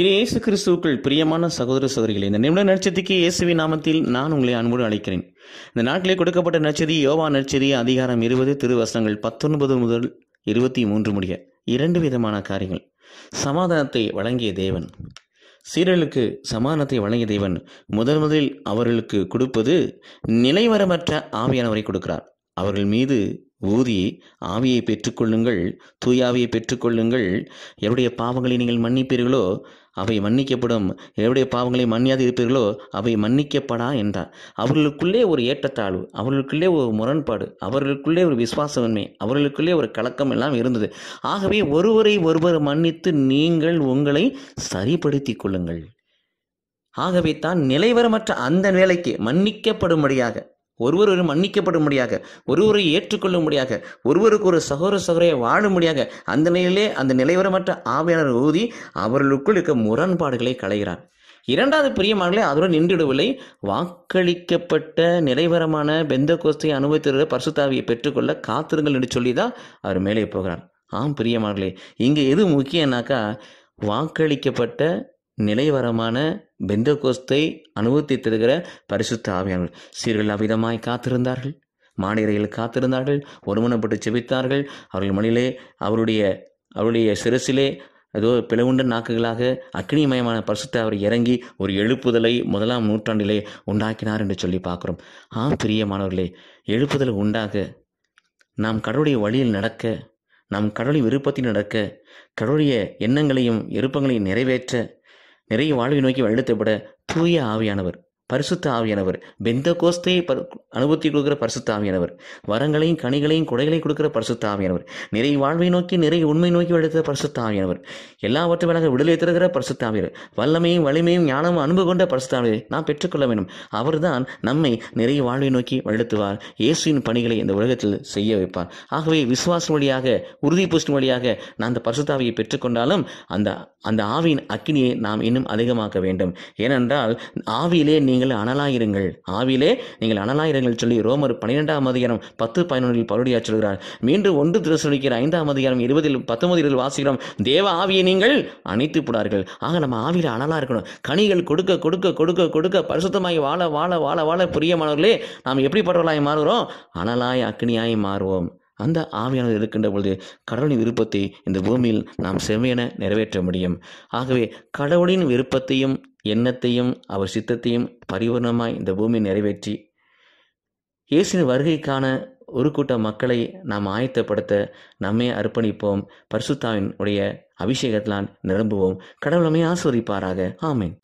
இது இயேசு கிறிஸ்துவுக்குள் பிரியமான சகோதர சகோதரிகளை இந்த நிமிட நட்சத்திரிக்கு இயேசுவி நாமத்தில் நான் உங்களை அன்போடு அழைக்கிறேன் இந்த நாட்டிலே கொடுக்கப்பட்ட நட்சதி யோவா நட்சதி அதிகாரம் இருபது திருவசனங்கள் பத்தொன்பது முதல் இருபத்தி மூன்று முடிய இரண்டு விதமான காரியங்கள் சமாதானத்தை வழங்கிய தேவன் சீரலுக்கு சமாதானத்தை வழங்கிய தேவன் முதன் முதலில் அவர்களுக்கு கொடுப்பது நிலைவரமற்ற ஆவியானவரை கொடுக்கிறார் அவர்கள் மீது ஊதி ஆவியை பெற்றுக்கொள்ளுங்கள் தூயாவியை பெற்றுக்கொள்ளுங்கள் எவருடைய பாவங்களை நீங்கள் மன்னிப்பீர்களோ அவை மன்னிக்கப்படும் எவருடைய பாவங்களை மன்னியாது இருப்பீர்களோ அவை மன்னிக்கப்படா என்றார் அவர்களுக்குள்ளே ஒரு ஏற்றத்தாழ்வு அவர்களுக்குள்ளே ஒரு முரண்பாடு அவர்களுக்குள்ளே ஒரு விசுவாசமின்மை அவர்களுக்குள்ளே ஒரு கலக்கம் எல்லாம் இருந்தது ஆகவே ஒருவரை ஒருவர் மன்னித்து நீங்கள் உங்களை சரிப்படுத்தி கொள்ளுங்கள் ஆகவே தான் நிலைவரமற்ற அந்த வேலைக்கு மன்னிக்கப்படும்படியாக ஒருவர் மன்னிக்கப்படும்படியாக ஒருவரை ஏற்றுக்கொள்ளும்படியாக ஒருவருக்கு ஒரு சகோர வாழும் வாழும்படியாக அந்த நிலையிலே அந்த நிலைவரமற்ற ஆவையாளர் ஊதி அவர்களுக்குள் இருக்க முரண்பாடுகளை களைகிறார் இரண்டாவது பிரியமானங்களே அதோடு நின்றுவிடவில்லை வாக்களிக்கப்பட்ட நிலைவரமான பெந்த கோஸ்தை அனுபவித்திருக்கிற பரிசுத்தாவியை பெற்றுக்கொள்ள காத்திருங்கள் என்று சொல்லி தான் அவர் மேலே போகிறார் ஆம் பிரியமானங்களே இங்கே எது முக்கியம்னாக்கா வாக்களிக்கப்பட்ட நிலைவரமான பெந்த கோஸ்தை தருகிற பரிசுத்த ஆவியார்கள் சீர்கள் அவ்விதமாய் காத்திருந்தார்கள் மாநிலையில் காத்திருந்தார்கள் ஒருமனப்பட்டு செபித்தார்கள் அவர்கள் மணிலே அவருடைய அவருடைய சிரசிலே ஏதோ பிளவுண்ட நாக்குகளாக அக்னிமயமான பரிசுத்த அவர் இறங்கி ஒரு எழுப்புதலை முதலாம் நூற்றாண்டிலே உண்டாக்கினார் என்று சொல்லி பார்க்குறோம் ஆம் பிரியமானவர்களே எழுப்புதல் உண்டாக நாம் கடவுளுடைய வழியில் நடக்க நாம் கடவுளின் விருப்பத்தில் நடக்க கடவுளுடைய எண்ணங்களையும் விருப்பங்களையும் நிறைவேற்ற நிறைய வாழ்வை நோக்கி வழிநடத்தப்பட தூய ஆவியானவர் பரிசுத்த ஆவியானவர் பெந்த கோஸ்தை அனுபவத்தை கொடுக்கிற பரிசுத்த ஆவியானவர் வரங்களையும் கனிகளையும் குடைகளையும் கொடுக்கிற பரிசுத்த ஆவியானவர் நிறை வாழ்வை நோக்கி நிறை உண்மை நோக்கி எடுக்கிற பரிசுத்த ஆவியானவர் எல்லாவற்றையும் எனக்கு விடுதலை தருகிற பரிசுத்த ஆவியர் வல்லமையும் வலிமையும் ஞானமும் அன்பு கொண்ட பரிசுத்த ஆவியர் நாம் பெற்றுக்கொள்ள வேண்டும் அவர்தான் நம்மை நிறைய வாழ்வை நோக்கி வழிநடத்துவார் இயேசுவின் பணிகளை இந்த உலகத்தில் செய்ய வைப்பார் ஆகவே விசுவாசம் வழியாக உறுதி பூஷ்டி வழியாக நான் அந்த பரிசுத்தாவியை பெற்றுக்கொண்டாலும் அந்த அந்த ஆவியின் அக்கினியை நாம் இன்னும் அதிகமாக்க வேண்டும் ஏனென்றால் ஆவியிலே நீ நீங்கள் அனலாயிருங்கள் ஆவிலே நீங்கள் அனலாயிருங்கள் சொல்லி ரோமர் பன்னிரெண்டாம் அதிகாரம் பத்து பதினொன்றில் பருடியா சொல்கிறார் மீண்டும் ஒன்று திருசலிக்கிற ஐந்தாம் அதிகாரம் இருபதில் பத்தொன்பது வாசிக்கிறோம் தேவ ஆவியை நீங்கள் அணைத்து போடார்கள் ஆக நம்ம ஆவியில் அனலாக இருக்கணும் கனிகள் கொடுக்க கொடுக்க கொடுக்க கொடுக்க பரிசுத்தமாகி வாழ வாழ வாழ வாழ பிரியமானவர்களே நாம் எப்படிப்பட்டவர்களாய் மாறுகிறோம் அனலாய் அக்னியாய் மாறுவோம் அந்த ஆவியானது இருக்கின்ற பொழுது கடவுளின் விருப்பத்தை இந்த பூமியில் நாம் செம்மையென நிறைவேற்ற முடியும் ஆகவே கடவுளின் விருப்பத்தையும் எண்ணத்தையும் அவர் சித்தத்தையும் பரிபூர்ணமாய் இந்த பூமியை நிறைவேற்றி இயேசின் வருகைக்கான ஒரு கூட்ட மக்களை நாம் ஆயத்தப்படுத்த நம்மே அர்ப்பணிப்போம் பரிசுத்தாவின் உடைய அபிஷேகத்திலான் நிரம்புவோம் கடவுளமே ஆஸ்வதிப்பாராக ஆமேன்